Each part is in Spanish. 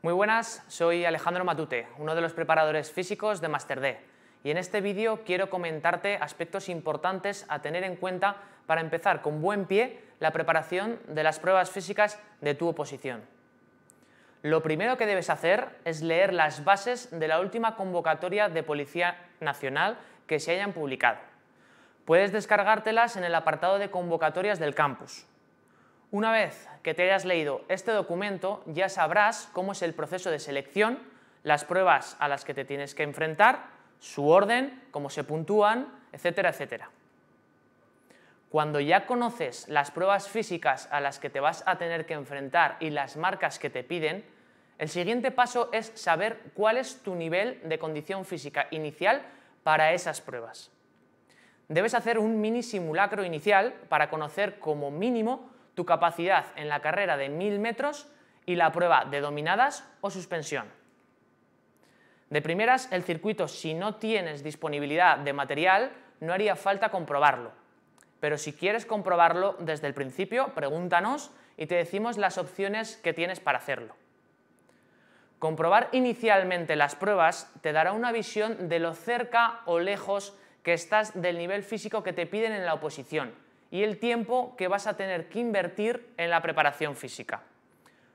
Muy buenas, soy Alejandro Matute, uno de los preparadores físicos de MasterD y en este vídeo quiero comentarte aspectos importantes a tener en cuenta para empezar con buen pie la preparación de las pruebas físicas de tu oposición. Lo primero que debes hacer es leer las bases de la última convocatoria de Policía Nacional que se hayan publicado. Puedes descargártelas en el apartado de convocatorias del campus. Una vez que te hayas leído este documento, ya sabrás cómo es el proceso de selección, las pruebas a las que te tienes que enfrentar, su orden, cómo se puntúan, etcétera, etcétera. Cuando ya conoces las pruebas físicas a las que te vas a tener que enfrentar y las marcas que te piden, el siguiente paso es saber cuál es tu nivel de condición física inicial para esas pruebas. Debes hacer un mini simulacro inicial para conocer como mínimo tu capacidad en la carrera de 1000 metros y la prueba de dominadas o suspensión. De primeras, el circuito, si no tienes disponibilidad de material, no haría falta comprobarlo. Pero si quieres comprobarlo desde el principio, pregúntanos y te decimos las opciones que tienes para hacerlo. Comprobar inicialmente las pruebas te dará una visión de lo cerca o lejos que estás del nivel físico que te piden en la oposición y el tiempo que vas a tener que invertir en la preparación física.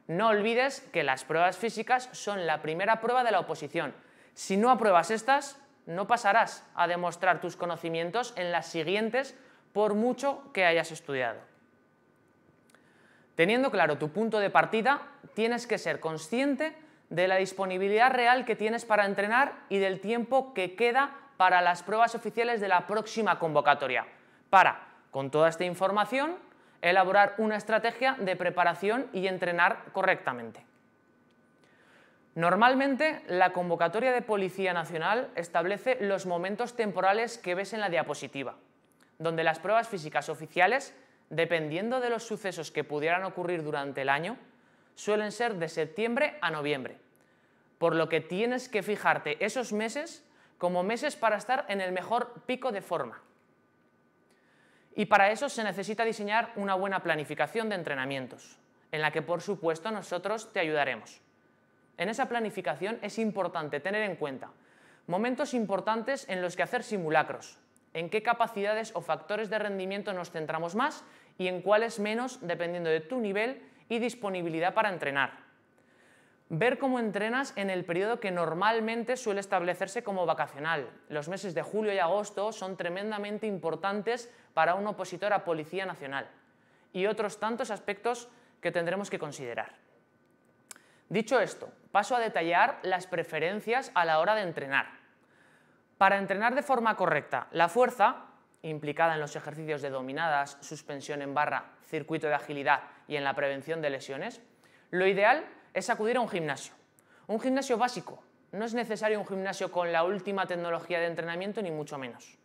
No olvides que las pruebas físicas son la primera prueba de la oposición. Si no apruebas estas, no pasarás a demostrar tus conocimientos en las siguientes por mucho que hayas estudiado. Teniendo claro tu punto de partida, tienes que ser consciente de la disponibilidad real que tienes para entrenar y del tiempo que queda para las pruebas oficiales de la próxima convocatoria. Para con toda esta información, elaborar una estrategia de preparación y entrenar correctamente. Normalmente, la convocatoria de Policía Nacional establece los momentos temporales que ves en la diapositiva, donde las pruebas físicas oficiales, dependiendo de los sucesos que pudieran ocurrir durante el año, suelen ser de septiembre a noviembre, por lo que tienes que fijarte esos meses como meses para estar en el mejor pico de forma. Y para eso se necesita diseñar una buena planificación de entrenamientos, en la que por supuesto nosotros te ayudaremos. En esa planificación es importante tener en cuenta momentos importantes en los que hacer simulacros, en qué capacidades o factores de rendimiento nos centramos más y en cuáles menos dependiendo de tu nivel y disponibilidad para entrenar. Ver cómo entrenas en el periodo que normalmente suele establecerse como vacacional. Los meses de julio y agosto son tremendamente importantes para un opositor a Policía Nacional y otros tantos aspectos que tendremos que considerar. Dicho esto, paso a detallar las preferencias a la hora de entrenar. Para entrenar de forma correcta la fuerza, implicada en los ejercicios de dominadas, suspensión en barra, circuito de agilidad y en la prevención de lesiones, lo ideal es acudir a un gimnasio. Un gimnasio básico. No es necesario un gimnasio con la última tecnología de entrenamiento, ni mucho menos.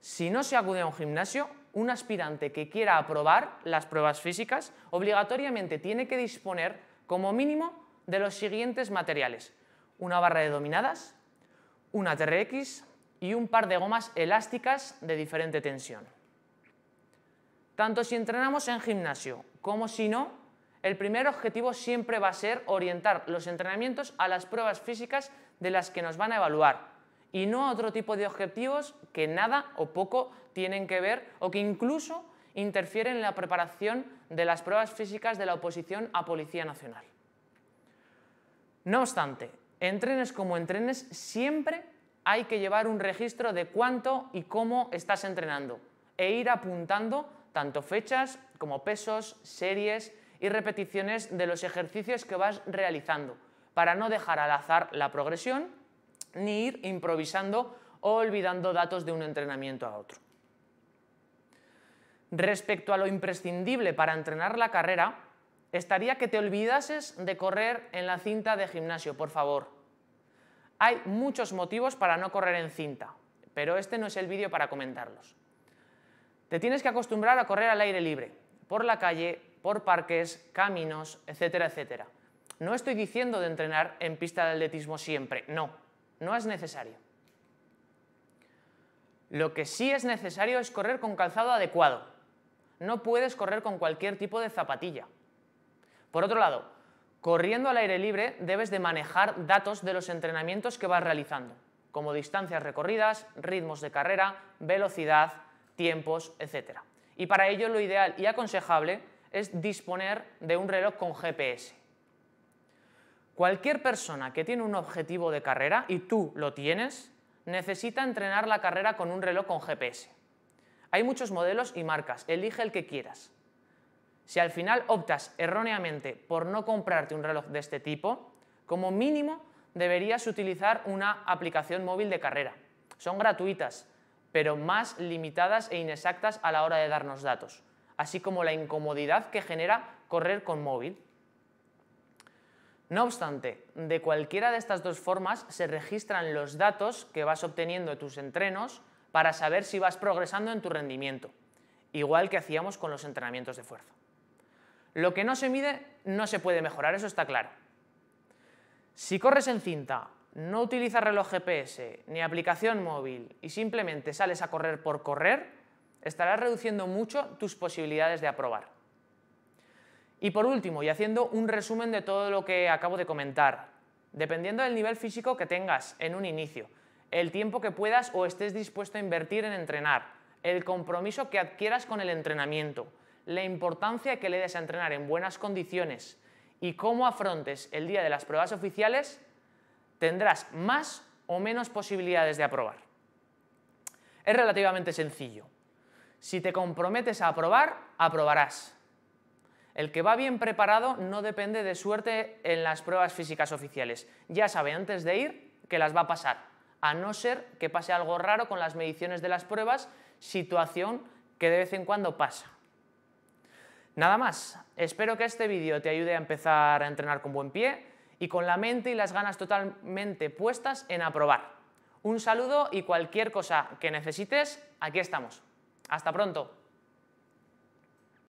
Si no se acude a un gimnasio, un aspirante que quiera aprobar las pruebas físicas obligatoriamente tiene que disponer, como mínimo, de los siguientes materiales. Una barra de dominadas, una TRX y un par de gomas elásticas de diferente tensión. Tanto si entrenamos en gimnasio como si no, el primer objetivo siempre va a ser orientar los entrenamientos a las pruebas físicas de las que nos van a evaluar y no a otro tipo de objetivos que nada o poco tienen que ver o que incluso interfieren en la preparación de las pruebas físicas de la oposición a Policía Nacional. No obstante, entrenes como entrenes, siempre hay que llevar un registro de cuánto y cómo estás entrenando e ir apuntando tanto fechas como pesos, series, y repeticiones de los ejercicios que vas realizando, para no dejar al azar la progresión ni ir improvisando o olvidando datos de un entrenamiento a otro. Respecto a lo imprescindible para entrenar la carrera, estaría que te olvidases de correr en la cinta de gimnasio, por favor. Hay muchos motivos para no correr en cinta, pero este no es el vídeo para comentarlos. Te tienes que acostumbrar a correr al aire libre, por la calle, por parques, caminos, etcétera, etcétera. No estoy diciendo de entrenar en pista de atletismo siempre, no, no es necesario. Lo que sí es necesario es correr con calzado adecuado. No puedes correr con cualquier tipo de zapatilla. Por otro lado, corriendo al aire libre debes de manejar datos de los entrenamientos que vas realizando, como distancias recorridas, ritmos de carrera, velocidad, tiempos, etcétera... Y para ello lo ideal y aconsejable es disponer de un reloj con GPS. Cualquier persona que tiene un objetivo de carrera, y tú lo tienes, necesita entrenar la carrera con un reloj con GPS. Hay muchos modelos y marcas, elige el que quieras. Si al final optas erróneamente por no comprarte un reloj de este tipo, como mínimo deberías utilizar una aplicación móvil de carrera. Son gratuitas, pero más limitadas e inexactas a la hora de darnos datos así como la incomodidad que genera correr con móvil. No obstante, de cualquiera de estas dos formas se registran los datos que vas obteniendo de tus entrenos para saber si vas progresando en tu rendimiento, igual que hacíamos con los entrenamientos de fuerza. Lo que no se mide no se puede mejorar, eso está claro. Si corres en cinta, no utilizas reloj GPS ni aplicación móvil y simplemente sales a correr por correr, estarás reduciendo mucho tus posibilidades de aprobar. Y por último, y haciendo un resumen de todo lo que acabo de comentar, dependiendo del nivel físico que tengas en un inicio, el tiempo que puedas o estés dispuesto a invertir en entrenar, el compromiso que adquieras con el entrenamiento, la importancia que le des a entrenar en buenas condiciones y cómo afrontes el día de las pruebas oficiales, tendrás más o menos posibilidades de aprobar. Es relativamente sencillo, si te comprometes a aprobar, aprobarás. El que va bien preparado no depende de suerte en las pruebas físicas oficiales. Ya sabe antes de ir que las va a pasar, a no ser que pase algo raro con las mediciones de las pruebas, situación que de vez en cuando pasa. Nada más, espero que este vídeo te ayude a empezar a entrenar con buen pie y con la mente y las ganas totalmente puestas en aprobar. Un saludo y cualquier cosa que necesites, aquí estamos. Hasta pronto.